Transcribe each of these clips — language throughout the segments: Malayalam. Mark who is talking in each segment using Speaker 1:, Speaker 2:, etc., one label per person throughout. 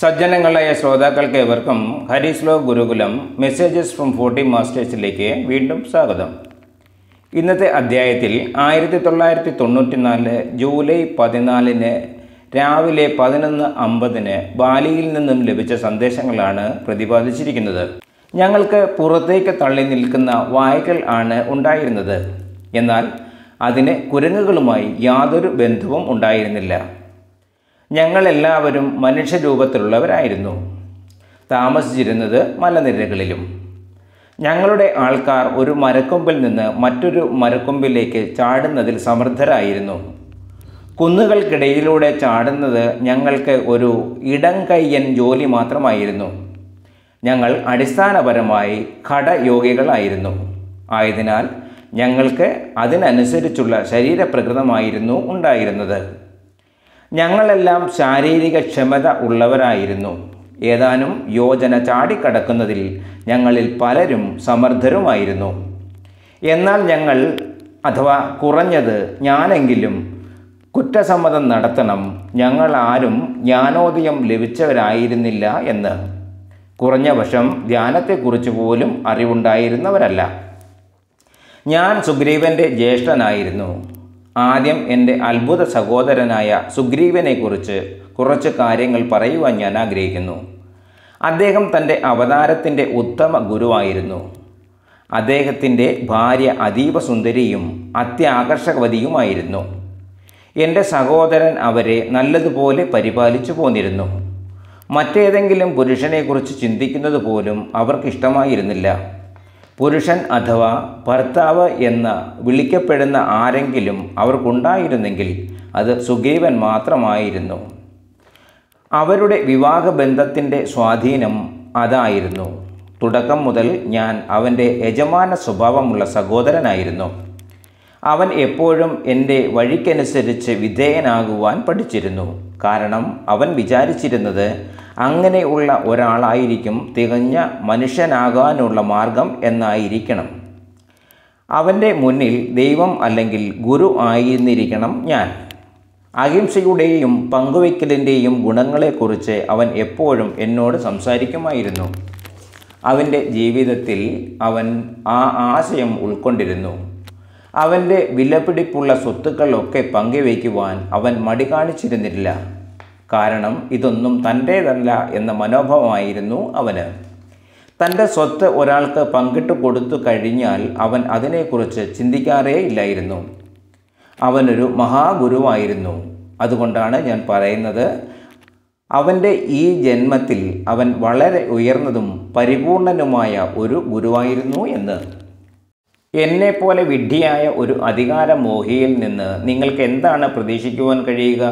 Speaker 1: സജ്ജനങ്ങളായ ശ്രോതാക്കൾക്ക് ഏവർക്കും ഹരീസ്ലോ ഗുരുകുലം മെസ്സേജസ് ഫ്രം ഫോർട്ടി മാസ്റ്റേഴ്സിലേക്ക് വീണ്ടും സ്വാഗതം ഇന്നത്തെ അധ്യായത്തിൽ ആയിരത്തി തൊള്ളായിരത്തി നാല് ജൂലൈ പതിനാലിന് രാവിലെ പതിനൊന്ന് അമ്പതിന് ബാലിയിൽ നിന്നും ലഭിച്ച സന്ദേശങ്ങളാണ് പ്രതിപാദിച്ചിരിക്കുന്നത് ഞങ്ങൾക്ക് പുറത്തേക്ക് തള്ളി നിൽക്കുന്ന വായ്കൾ ആണ് ഉണ്ടായിരുന്നത് എന്നാൽ അതിന് കുരങ്ങുകളുമായി യാതൊരു ബന്ധവും ഉണ്ടായിരുന്നില്ല ഞങ്ങളെല്ലാവരും മനുഷ്യരൂപത്തിലുള്ളവരായിരുന്നു താമസിച്ചിരുന്നത് മലനിരകളിലും ഞങ്ങളുടെ ആൾക്കാർ ഒരു മരക്കൊമ്പിൽ നിന്ന് മറ്റൊരു മരക്കൊമ്പിലേക്ക് ചാടുന്നതിൽ സമർത്ഥരായിരുന്നു കുന്നുകൾക്കിടയിലൂടെ ചാടുന്നത് ഞങ്ങൾക്ക് ഒരു ഇടംകയ്യൻ ജോലി മാത്രമായിരുന്നു ഞങ്ങൾ അടിസ്ഥാനപരമായി ഘടയോഗികളായിരുന്നു ആയതിനാൽ ഞങ്ങൾക്ക് അതിനനുസരിച്ചുള്ള ശരീരപ്രകൃതമായിരുന്നു ഉണ്ടായിരുന്നത് ഞങ്ങളെല്ലാം ശാരീരിക ക്ഷമത ഉള്ളവരായിരുന്നു ഏതാനും യോജന ചാടിക്കടക്കുന്നതിൽ ഞങ്ങളിൽ പലരും സമർത്ഥരുമായിരുന്നു എന്നാൽ ഞങ്ങൾ അഥവാ കുറഞ്ഞത് ഞാനെങ്കിലും കുറ്റസമ്മതം നടത്തണം ഞങ്ങൾ ആരും ജ്ഞാനോദയം ലഭിച്ചവരായിരുന്നില്ല എന്ന് കുറഞ്ഞ വശം ധ്യാനത്തെക്കുറിച്ച് പോലും അറിവുണ്ടായിരുന്നവരല്ല ഞാൻ സുഗ്രീവൻ്റെ ജ്യേഷ്ഠനായിരുന്നു ആദ്യം എൻ്റെ അത്ഭുത സഹോദരനായ സുഗ്രീവനെക്കുറിച്ച് കുറച്ച് കാര്യങ്ങൾ പറയുവാൻ ഞാൻ ആഗ്രഹിക്കുന്നു അദ്ദേഹം തൻ്റെ അവതാരത്തിൻ്റെ ഉത്തമ ഗുരുവായിരുന്നു അദ്ദേഹത്തിൻ്റെ ഭാര്യ അതീവ സുന്ദരിയും അത്യാകർഷകവതിയുമായിരുന്നു എൻ്റെ സഹോദരൻ അവരെ നല്ലതുപോലെ പരിപാലിച്ചു പോന്നിരുന്നു മറ്റേതെങ്കിലും പുരുഷനെക്കുറിച്ച് ചിന്തിക്കുന്നത് പോലും അവർക്കിഷ്ടമായിരുന്നില്ല പുരുഷൻ അഥവാ ഭർത്താവ് എന്ന് വിളിക്കപ്പെടുന്ന ആരെങ്കിലും അവർക്കുണ്ടായിരുന്നെങ്കിൽ അത് സുഗീവൻ മാത്രമായിരുന്നു അവരുടെ വിവാഹബന്ധത്തിൻ്റെ സ്വാധീനം അതായിരുന്നു തുടക്കം മുതൽ ഞാൻ അവൻ്റെ യജമാന സ്വഭാവമുള്ള സഹോദരനായിരുന്നു അവൻ എപ്പോഴും എൻ്റെ വഴിക്കനുസരിച്ച് വിധേയനാകുവാൻ പഠിച്ചിരുന്നു കാരണം അവൻ വിചാരിച്ചിരുന്നത് അങ്ങനെയുള്ള ഒരാളായിരിക്കും തികഞ്ഞ മനുഷ്യനാകാനുള്ള മാർഗം എന്നായിരിക്കണം അവൻ്റെ മുന്നിൽ ദൈവം അല്ലെങ്കിൽ ഗുരു ആയിരുന്നിരിക്കണം ഞാൻ അഹിംസയുടെയും പങ്കുവയ്ക്കലിൻ്റെയും ഗുണങ്ങളെക്കുറിച്ച് അവൻ എപ്പോഴും എന്നോട് സംസാരിക്കുമായിരുന്നു അവൻ്റെ ജീവിതത്തിൽ അവൻ ആ ആശയം ഉൾക്കൊണ്ടിരുന്നു അവൻ്റെ വിലപിടിപ്പുള്ള സ്വത്തുക്കളൊക്കെ പങ്കുവയ്ക്കുവാൻ അവൻ മടി കാണിച്ചിരുന്നില്ല കാരണം ഇതൊന്നും തൻ്റേതല്ല എന്ന മനോഭാവമായിരുന്നു അവന് തൻ്റെ സ്വത്ത് ഒരാൾക്ക് പങ്കിട്ട് കൊടുത്തു കഴിഞ്ഞാൽ അവൻ അതിനെക്കുറിച്ച് ചിന്തിക്കാറേ ഇല്ലായിരുന്നു അവനൊരു മഹാഗുരുവായിരുന്നു അതുകൊണ്ടാണ് ഞാൻ പറയുന്നത് അവൻ്റെ ഈ ജന്മത്തിൽ അവൻ വളരെ ഉയർന്നതും പരിപൂർണനുമായ ഒരു ഗുരുവായിരുന്നു എന്ന് എന്നെപ്പോലെ വിഡ്ഢിയായ ഒരു അധികാരമോഹിയിൽ നിന്ന് നിങ്ങൾക്ക് എന്താണ് പ്രതീക്ഷിക്കുവാൻ കഴിയുക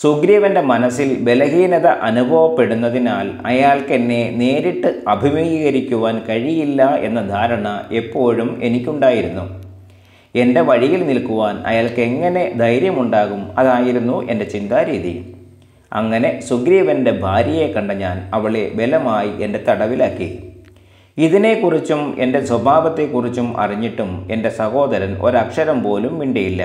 Speaker 1: സുഗ്രീവൻ്റെ മനസ്സിൽ ബലഹീനത അനുഭവപ്പെടുന്നതിനാൽ അയാൾക്ക് എന്നെ നേരിട്ട് അഭിമുഖീകരിക്കുവാൻ കഴിയില്ല എന്ന ധാരണ എപ്പോഴും എനിക്കുണ്ടായിരുന്നു എൻ്റെ വഴിയിൽ നിൽക്കുവാൻ അയാൾക്ക് എങ്ങനെ ധൈര്യമുണ്ടാകും അതായിരുന്നു എൻ്റെ ചിന്താരീതി അങ്ങനെ സുഗ്രീവൻ്റെ ഭാര്യയെ കണ്ട ഞാൻ അവളെ ബലമായി എൻ്റെ തടവിലാക്കി ഇതിനെക്കുറിച്ചും എൻ്റെ സ്വഭാവത്തെക്കുറിച്ചും അറിഞ്ഞിട്ടും എൻ്റെ സഹോദരൻ ഒരക്ഷരം പോലും മിണ്ടിയില്ല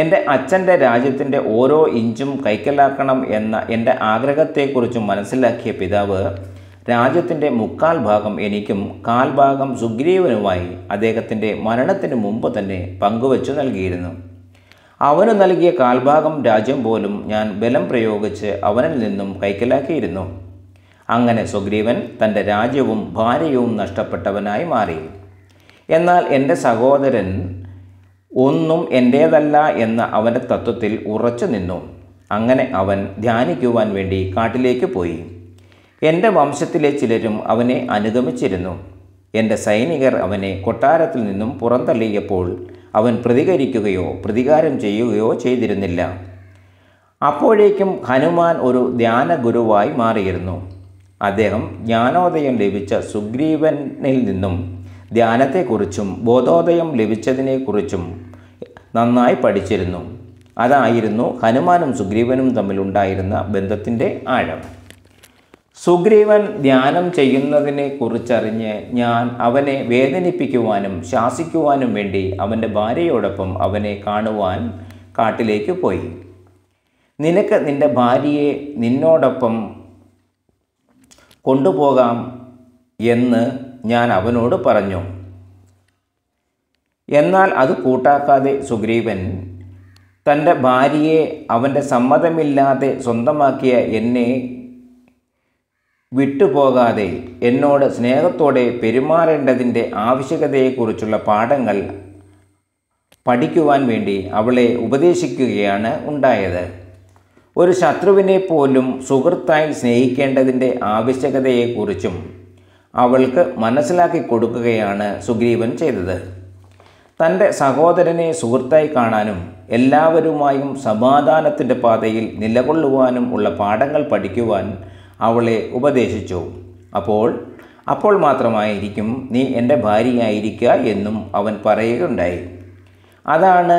Speaker 1: എൻ്റെ അച്ഛൻ്റെ രാജ്യത്തിൻ്റെ ഓരോ ഇഞ്ചും കൈക്കലാക്കണം എന്ന എൻ്റെ ആഗ്രഹത്തെക്കുറിച്ച് മനസ്സിലാക്കിയ പിതാവ് രാജ്യത്തിൻ്റെ മുക്കാൽ ഭാഗം എനിക്കും കാൽഭാഗം സുഗ്രീവനുമായി അദ്ദേഹത്തിൻ്റെ മരണത്തിന് മുമ്പ് തന്നെ പങ്കുവച്ചു നൽകിയിരുന്നു അവന് നൽകിയ കാൽഭാഗം രാജ്യം പോലും ഞാൻ ബലം പ്രയോഗിച്ച് അവനിൽ നിന്നും കൈക്കലാക്കിയിരുന്നു അങ്ങനെ സുഗ്രീവൻ തൻ്റെ രാജ്യവും ഭാര്യയും നഷ്ടപ്പെട്ടവനായി മാറി എന്നാൽ എൻ്റെ സഹോദരൻ ഒന്നും എൻ്റേതല്ല എന്ന അവൻ്റെ തത്വത്തിൽ ഉറച്ചു നിന്നു അങ്ങനെ അവൻ ധ്യാനിക്കുവാൻ വേണ്ടി കാട്ടിലേക്ക് പോയി എൻ്റെ വംശത്തിലെ ചിലരും അവനെ അനുഗമിച്ചിരുന്നു എൻ്റെ സൈനികർ അവനെ കൊട്ടാരത്തിൽ നിന്നും പുറന്തള്ളിയപ്പോൾ അവൻ പ്രതികരിക്കുകയോ പ്രതികാരം ചെയ്യുകയോ ചെയ്തിരുന്നില്ല അപ്പോഴേക്കും ഹനുമാൻ ഒരു ധ്യാന ഗുരുവായി മാറിയിരുന്നു അദ്ദേഹം ജ്ഞാനോദയം ലഭിച്ച സുഗ്രീവനിൽ നിന്നും ധ്യാനത്തെക്കുറിച്ചും ബോധോദയം ലഭിച്ചതിനെക്കുറിച്ചും നന്നായി പഠിച്ചിരുന്നു അതായിരുന്നു ഹനുമാനും സുഗ്രീവനും തമ്മിലുണ്ടായിരുന്ന ബന്ധത്തിൻ്റെ ആഴം സുഗ്രീവൻ ധ്യാനം ചെയ്യുന്നതിനെ കുറിച്ചറിഞ്ഞ് ഞാൻ അവനെ വേദനിപ്പിക്കുവാനും ശാസിക്കുവാനും വേണ്ടി അവൻ്റെ ഭാര്യയോടൊപ്പം അവനെ കാണുവാൻ കാട്ടിലേക്ക് പോയി നിനക്ക് നിൻ്റെ ഭാര്യയെ നിന്നോടൊപ്പം കൊണ്ടുപോകാം എന്ന് ഞാൻ അവനോട് പറഞ്ഞു എന്നാൽ അത് കൂട്ടാക്കാതെ സുഗ്രീവൻ തൻ്റെ ഭാര്യയെ അവൻ്റെ സമ്മതമില്ലാതെ സ്വന്തമാക്കിയ എന്നെ വിട്ടുപോകാതെ എന്നോട് സ്നേഹത്തോടെ പെരുമാറേണ്ടതിൻ്റെ ആവശ്യകതയെക്കുറിച്ചുള്ള പാഠങ്ങൾ പഠിക്കുവാൻ വേണ്ടി അവളെ ഉപദേശിക്കുകയാണ് ഉണ്ടായത് ഒരു ശത്രുവിനെ പോലും സുഹൃത്തായി സ്നേഹിക്കേണ്ടതിൻ്റെ ആവശ്യകതയെക്കുറിച്ചും അവൾക്ക് മനസ്സിലാക്കി കൊടുക്കുകയാണ് സുഗ്രീവൻ ചെയ്തത് തൻ്റെ സഹോദരനെ സുഹൃത്തായി കാണാനും എല്ലാവരുമായും സമാധാനത്തിൻ്റെ പാതയിൽ നിലകൊള്ളുവാനും ഉള്ള പാഠങ്ങൾ പഠിക്കുവാൻ അവളെ ഉപദേശിച്ചു അപ്പോൾ അപ്പോൾ മാത്രമായിരിക്കും നീ എൻ്റെ ഭാര്യയായിരിക്കുക എന്നും അവൻ പറയുകയുണ്ടായി അതാണ്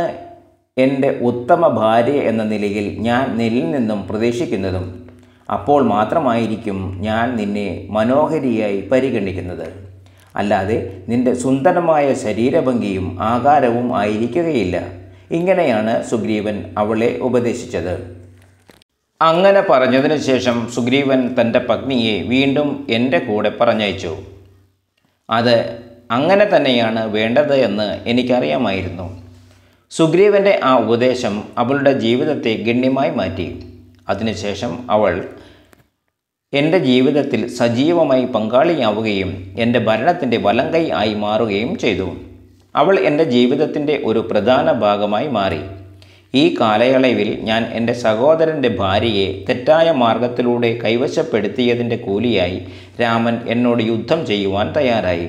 Speaker 1: എൻ്റെ ഉത്തമ ഭാര്യ എന്ന നിലയിൽ ഞാൻ നിലയിൽ നിന്നും പ്രതീക്ഷിക്കുന്നതും അപ്പോൾ മാത്രമായിരിക്കും ഞാൻ നിന്നെ മനോഹരിയായി പരിഗണിക്കുന്നത് അല്ലാതെ നിന്റെ സുന്ദരമായ ശരീരഭംഗിയും ആകാരവും ആയിരിക്കുകയില്ല ഇങ്ങനെയാണ് സുഗ്രീവൻ അവളെ ഉപദേശിച്ചത് അങ്ങനെ പറഞ്ഞതിനു ശേഷം സുഗ്രീവൻ തൻ്റെ പത്നിയെ വീണ്ടും എൻ്റെ കൂടെ പറഞ്ഞയച്ചു അത് അങ്ങനെ തന്നെയാണ് വേണ്ടത് എന്ന് എനിക്കറിയാമായിരുന്നു സുഗ്രീവൻ്റെ ആ ഉപദേശം അവളുടെ ജീവിതത്തെ ഗണ്യമായി മാറ്റി അതിനുശേഷം അവൾ എൻ്റെ ജീവിതത്തിൽ സജീവമായി പങ്കാളിയാവുകയും എൻ്റെ ഭരണത്തിൻ്റെ വലങ്കൈ ആയി മാറുകയും ചെയ്തു അവൾ എൻ്റെ ജീവിതത്തിൻ്റെ ഒരു പ്രധാന ഭാഗമായി മാറി ഈ കാലയളവിൽ ഞാൻ എൻ്റെ സഹോദരൻ്റെ ഭാര്യയെ തെറ്റായ മാർഗത്തിലൂടെ കൈവശപ്പെടുത്തിയതിൻ്റെ കൂലിയായി രാമൻ എന്നോട് യുദ്ധം ചെയ്യുവാൻ തയ്യാറായി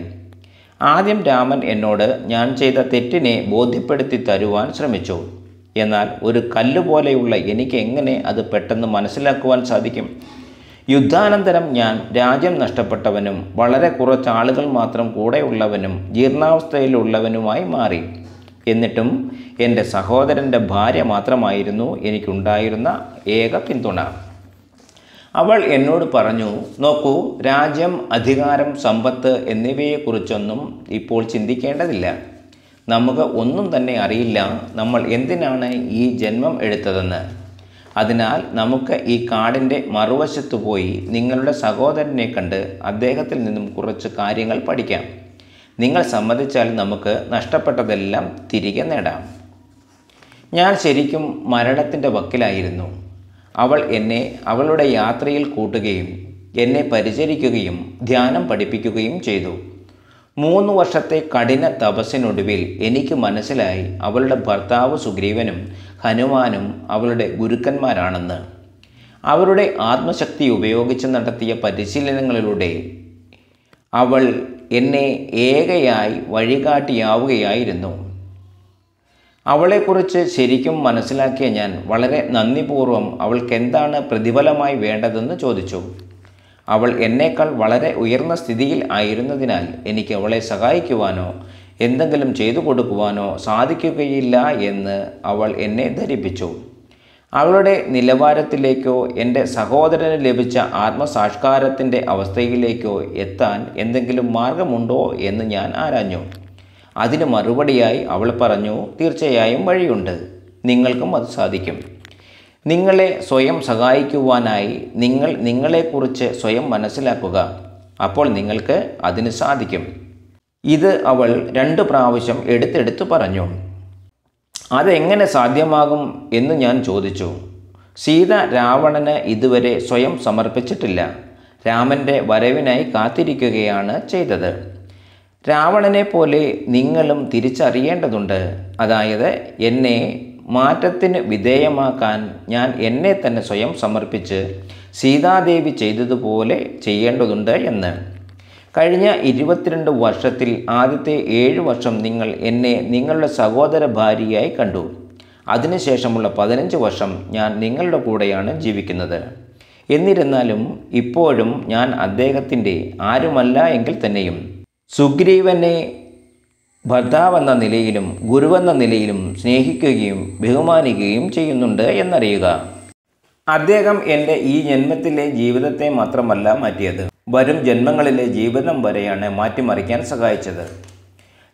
Speaker 1: ആദ്യം രാമൻ എന്നോട് ഞാൻ ചെയ്ത തെറ്റിനെ ബോധ്യപ്പെടുത്തി തരുവാൻ ശ്രമിച്ചു എന്നാൽ ഒരു കല്ല് പോലെയുള്ള എനിക്ക് എങ്ങനെ അത് പെട്ടെന്ന് മനസ്സിലാക്കുവാൻ സാധിക്കും യുദ്ധാനന്തരം ഞാൻ രാജ്യം നഷ്ടപ്പെട്ടവനും വളരെ കുറച്ച് ആളുകൾ മാത്രം കൂടെയുള്ളവനും ജീർണാവസ്ഥയിലുള്ളവനുമായി മാറി എന്നിട്ടും എൻ്റെ സഹോദരൻ്റെ ഭാര്യ മാത്രമായിരുന്നു എനിക്കുണ്ടായിരുന്ന ഏക പിന്തുണ അവൾ എന്നോട് പറഞ്ഞു നോക്കൂ രാജ്യം അധികാരം സമ്പത്ത് എന്നിവയെക്കുറിച്ചൊന്നും ഇപ്പോൾ ചിന്തിക്കേണ്ടതില്ല നമുക്ക് ഒന്നും തന്നെ അറിയില്ല നമ്മൾ എന്തിനാണ് ഈ ജന്മം എടുത്തതെന്ന് അതിനാൽ നമുക്ക് ഈ കാടിൻ്റെ മറുവശത്ത് പോയി നിങ്ങളുടെ സഹോദരനെ കണ്ട് അദ്ദേഹത്തിൽ നിന്നും കുറച്ച് കാര്യങ്ങൾ പഠിക്കാം നിങ്ങൾ സമ്മതിച്ചാൽ നമുക്ക് നഷ്ടപ്പെട്ടതെല്ലാം തിരികെ നേടാം ഞാൻ ശരിക്കും മരണത്തിൻ്റെ വക്കിലായിരുന്നു അവൾ എന്നെ അവളുടെ യാത്രയിൽ കൂട്ടുകയും എന്നെ പരിചരിക്കുകയും ധ്യാനം പഠിപ്പിക്കുകയും ചെയ്തു മൂന്ന് വർഷത്തെ കഠിന തപസ്സിനൊടുവിൽ എനിക്ക് മനസ്സിലായി അവളുടെ ഭർത്താവ് സുഗ്രീവനും ഹനുമാനും അവളുടെ ഗുരുക്കന്മാരാണെന്ന് അവരുടെ ആത്മശക്തി ഉപയോഗിച്ച് നടത്തിയ പരിശീലനങ്ങളിലൂടെ അവൾ എന്നെ ഏകയായി വഴികാട്ടിയാവുകയായിരുന്നു അവളെക്കുറിച്ച് ശരിക്കും മനസ്സിലാക്കിയ ഞാൻ വളരെ നന്ദിപൂർവ്വം അവൾക്കെന്താണ് പ്രതിഫലമായി വേണ്ടതെന്ന് ചോദിച്ചു അവൾ എന്നേക്കാൾ വളരെ ഉയർന്ന സ്ഥിതിയിൽ ആയിരുന്നതിനാൽ എനിക്ക് അവളെ സഹായിക്കുവാനോ എന്തെങ്കിലും ചെയ്തു കൊടുക്കുവാനോ സാധിക്കുകയില്ല എന്ന് അവൾ എന്നെ ധരിപ്പിച്ചു അവളുടെ നിലവാരത്തിലേക്കോ എൻ്റെ സഹോദരന് ലഭിച്ച ആത്മസാക്ഷാത്കാരത്തിൻ്റെ അവസ്ഥയിലേക്കോ എത്താൻ എന്തെങ്കിലും മാർഗമുണ്ടോ എന്ന് ഞാൻ ആരാഞ്ഞു അതിന് മറുപടിയായി അവൾ പറഞ്ഞു തീർച്ചയായും വഴിയുണ്ട് നിങ്ങൾക്കും അത് സാധിക്കും നിങ്ങളെ സ്വയം സഹായിക്കുവാനായി നിങ്ങൾ നിങ്ങളെക്കുറിച്ച് സ്വയം മനസ്സിലാക്കുക അപ്പോൾ നിങ്ങൾക്ക് അതിന് സാധിക്കും ഇത് അവൾ രണ്ട് പ്രാവശ്യം എടുത്തെടുത്ത് പറഞ്ഞു അതെങ്ങനെ സാധ്യമാകും എന്ന് ഞാൻ ചോദിച്ചു സീത രാവണന് ഇതുവരെ സ്വയം സമർപ്പിച്ചിട്ടില്ല രാമൻ്റെ വരവിനായി കാത്തിരിക്കുകയാണ് ചെയ്തത് രാവണനെ പോലെ നിങ്ങളും തിരിച്ചറിയേണ്ടതുണ്ട് അതായത് എന്നെ മാറ്റത്തിന് വിധേയമാക്കാൻ ഞാൻ എന്നെ തന്നെ സ്വയം സമർപ്പിച്ച് സീതാദേവി ചെയ്തതുപോലെ ചെയ്യേണ്ടതുണ്ട് എന്ന് കഴിഞ്ഞ ഇരുപത്തിരണ്ട് വർഷത്തിൽ ആദ്യത്തെ ഏഴ് വർഷം നിങ്ങൾ എന്നെ നിങ്ങളുടെ സഹോദര ഭാര്യയായി കണ്ടു അതിനുശേഷമുള്ള പതിനഞ്ച് വർഷം ഞാൻ നിങ്ങളുടെ കൂടെയാണ് ജീവിക്കുന്നത് എന്നിരുന്നാലും ഇപ്പോഴും ഞാൻ അദ്ദേഹത്തിൻ്റെ ആരുമല്ല എങ്കിൽ തന്നെയും സുഗ്രീവനെ ഭർത്താവെന്ന നിലയിലും ഗുരുവെന്ന നിലയിലും സ്നേഹിക്കുകയും ബഹുമാനിക്കുകയും ചെയ്യുന്നുണ്ട് എന്നറിയുക അദ്ദേഹം എൻ്റെ ഈ ജന്മത്തിലെ ജീവിതത്തെ മാത്രമല്ല മാറ്റിയത് വരും ജന്മങ്ങളിലെ ജീവിതം വരെയാണ് മാറ്റിമറിക്കാൻ സഹായിച്ചത്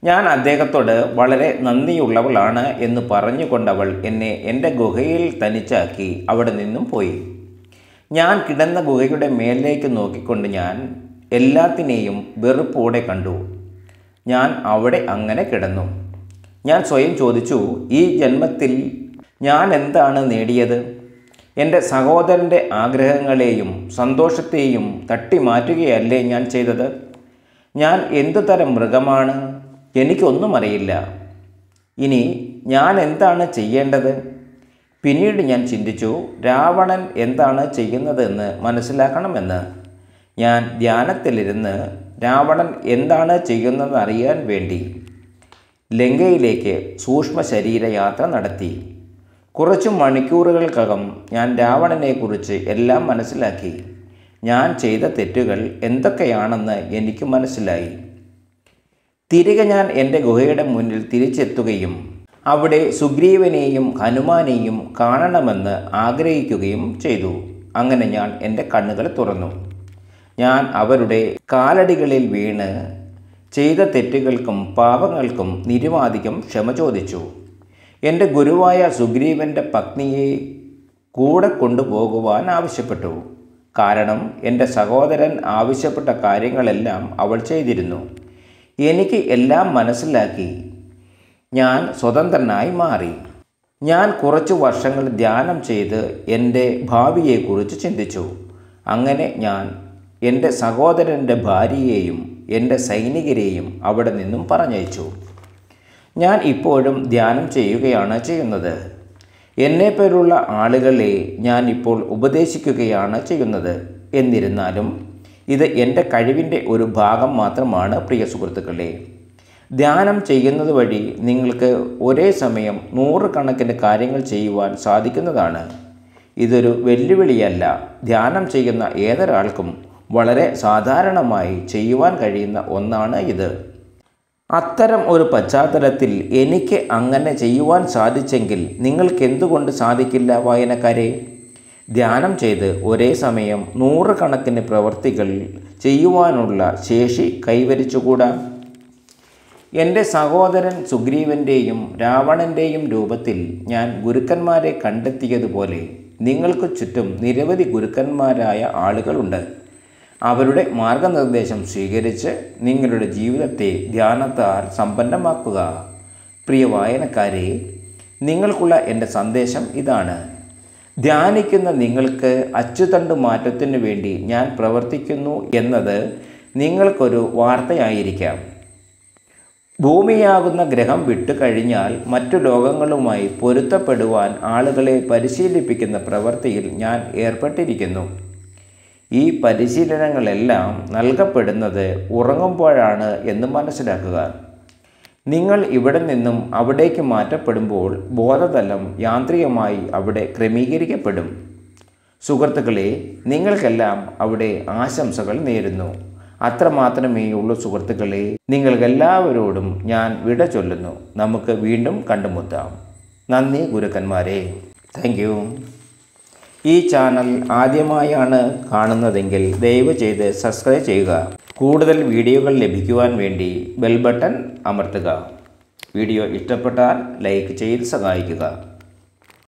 Speaker 1: ഞാൻ അദ്ദേഹത്തോട് വളരെ നന്ദിയുള്ളവളാണ് എന്ന് പറഞ്ഞുകൊണ്ടവൾ എന്നെ എൻ്റെ ഗുഹയിൽ തനിച്ചാക്കി അവിടെ നിന്നും പോയി ഞാൻ കിടന്ന ഗുഹയുടെ മേലേക്ക് നോക്കിക്കൊണ്ട് ഞാൻ എല്ലാത്തിനെയും വെറുപ്പോടെ കണ്ടു ഞാൻ അവിടെ അങ്ങനെ കിടന്നു ഞാൻ സ്വയം ചോദിച്ചു ഈ ജന്മത്തിൽ ഞാൻ എന്താണ് നേടിയത് എൻ്റെ സഹോദരൻ്റെ ആഗ്രഹങ്ങളെയും സന്തോഷത്തെയും തട്ടി മാറ്റുകയല്ലേ ഞാൻ ചെയ്തത് ഞാൻ എന്തു തരം മൃഗമാണ് എനിക്കൊന്നും അറിയില്ല ഇനി ഞാൻ എന്താണ് ചെയ്യേണ്ടത് പിന്നീട് ഞാൻ ചിന്തിച്ചു രാവണൻ എന്താണ് ചെയ്യുന്നതെന്ന് മനസ്സിലാക്കണമെന്ന് ഞാൻ ധ്യാനത്തിലിരുന്ന് രാവണൻ എന്താണ് ചെയ്യുന്നതെന്ന് അറിയാൻ വേണ്ടി ലങ്കയിലേക്ക് സൂക്ഷ്മ ശരീരയാത്ര നടത്തി കുറച്ച് മണിക്കൂറുകൾക്കകം ഞാൻ രാവണനെക്കുറിച്ച് എല്ലാം മനസ്സിലാക്കി ഞാൻ ചെയ്ത തെറ്റുകൾ എന്തൊക്കെയാണെന്ന് എനിക്ക് മനസ്സിലായി തിരികെ ഞാൻ എൻ്റെ ഗുഹയുടെ മുന്നിൽ തിരിച്ചെത്തുകയും അവിടെ സുഗ്രീവനെയും ഹനുമാനെയും കാണണമെന്ന് ആഗ്രഹിക്കുകയും ചെയ്തു അങ്ങനെ ഞാൻ എൻ്റെ കണ്ണുകൾ തുറന്നു ഞാൻ അവരുടെ കാലടികളിൽ വീണ് ചെയ്ത തെറ്റുകൾക്കും പാപങ്ങൾക്കും നിരുവാധികം ക്ഷമ ചോദിച്ചു എൻ്റെ ഗുരുവായ സുഗ്രീവൻ്റെ പത്നിയെ കൂടെ കൊണ്ടുപോകുവാൻ ആവശ്യപ്പെട്ടു കാരണം എൻ്റെ സഹോദരൻ ആവശ്യപ്പെട്ട കാര്യങ്ങളെല്ലാം അവൾ ചെയ്തിരുന്നു എനിക്ക് എല്ലാം മനസ്സിലാക്കി ഞാൻ സ്വതന്ത്രനായി മാറി ഞാൻ കുറച്ച് വർഷങ്ങൾ ധ്യാനം ചെയ്ത് എൻ്റെ ഭാവിയെക്കുറിച്ച് ചിന്തിച്ചു അങ്ങനെ ഞാൻ എൻ്റെ സഹോദരൻ്റെ ഭാര്യയെയും എൻ്റെ സൈനികരെയും അവിടെ നിന്നും പറഞ്ഞയച്ചു ഞാൻ ഇപ്പോഴും ധ്യാനം ചെയ്യുകയാണ് ചെയ്യുന്നത് എന്നെപ്പോലുള്ള ആളുകളെ ഞാൻ ഇപ്പോൾ ഉപദേശിക്കുകയാണ് ചെയ്യുന്നത് എന്നിരുന്നാലും ഇത് എൻ്റെ കഴിവിൻ്റെ ഒരു ഭാഗം മാത്രമാണ് പ്രിയ സുഹൃത്തുക്കളെ ധ്യാനം ചെയ്യുന്നത് വഴി നിങ്ങൾക്ക് ഒരേ സമയം നൂറുകണക്കിന് കാര്യങ്ങൾ ചെയ്യുവാൻ സാധിക്കുന്നതാണ് ഇതൊരു വെല്ലുവിളിയല്ല ധ്യാനം ചെയ്യുന്ന ഏതൊരാൾക്കും വളരെ സാധാരണമായി ചെയ്യുവാൻ കഴിയുന്ന ഒന്നാണ് ഇത് അത്തരം ഒരു പശ്ചാത്തലത്തിൽ എനിക്ക് അങ്ങനെ ചെയ്യുവാൻ സാധിച്ചെങ്കിൽ നിങ്ങൾക്ക് എന്തുകൊണ്ട് സാധിക്കില്ല വായനക്കാരെ ധ്യാനം ചെയ്ത് ഒരേ സമയം നൂറുകണക്കിന് പ്രവർത്തികൾ ചെയ്യുവാനുള്ള ശേഷി കൈവരിച്ചുകൂടാ എൻ്റെ സഹോദരൻ സുഗ്രീവൻ്റെയും രാവണൻ്റെയും രൂപത്തിൽ ഞാൻ ഗുരുക്കന്മാരെ കണ്ടെത്തിയതുപോലെ നിങ്ങൾക്ക് ചുറ്റും നിരവധി ഗുരുക്കന്മാരായ ആളുകളുണ്ട് അവരുടെ മാർഗനിർദ്ദേശം സ്വീകരിച്ച് നിങ്ങളുടെ ജീവിതത്തെ ധ്യാനത്താൽ സമ്പന്നമാക്കുക പ്രിയ വായനക്കാരെ നിങ്ങൾക്കുള്ള എൻ്റെ സന്ദേശം ഇതാണ് ധ്യാനിക്കുന്ന നിങ്ങൾക്ക് അച്ചുതണ്ട് മാറ്റത്തിനു വേണ്ടി ഞാൻ പ്രവർത്തിക്കുന്നു എന്നത് നിങ്ങൾക്കൊരു വാർത്തയായിരിക്കാം ഭൂമിയാകുന്ന ഗ്രഹം വിട്ടു കഴിഞ്ഞാൽ മറ്റു ലോകങ്ങളുമായി പൊരുത്തപ്പെടുവാൻ ആളുകളെ പരിശീലിപ്പിക്കുന്ന പ്രവൃത്തിയിൽ ഞാൻ ഏർപ്പെട്ടിരിക്കുന്നു ഈ പരിശീലനങ്ങളെല്ലാം നൽകപ്പെടുന്നത് ഉറങ്ങുമ്പോഴാണ് എന്ന് മനസ്സിലാക്കുക നിങ്ങൾ ഇവിടെ നിന്നും അവിടേക്ക് മാറ്റപ്പെടുമ്പോൾ ബോധതലം യാന്ത്രികമായി അവിടെ ക്രമീകരിക്കപ്പെടും സുഹൃത്തുക്കളെ നിങ്ങൾക്കെല്ലാം അവിടെ ആശംസകൾ നേരുന്നു അത്രമാത്രമേ ഉള്ളൂ സുഹൃത്തുക്കളെ നിങ്ങൾക്കെല്ലാവരോടും ഞാൻ വിട ചൊല്ലുന്നു നമുക്ക് വീണ്ടും കണ്ടുമുത്താം നന്ദി ഗുരുക്കന്മാരെ താങ്ക് ഈ ചാനൽ ആദ്യമായാണ് കാണുന്നതെങ്കിൽ ദയവ് ചെയ്ത് സബ്സ്ക്രൈബ് ചെയ്യുക കൂടുതൽ വീഡിയോകൾ ലഭിക്കുവാൻ വേണ്ടി ബെൽ ബട്ടൺ അമർത്തുക വീഡിയോ ഇഷ്ടപ്പെട്ടാൽ ലൈക്ക് ചെയ്ത് സഹായിക്കുക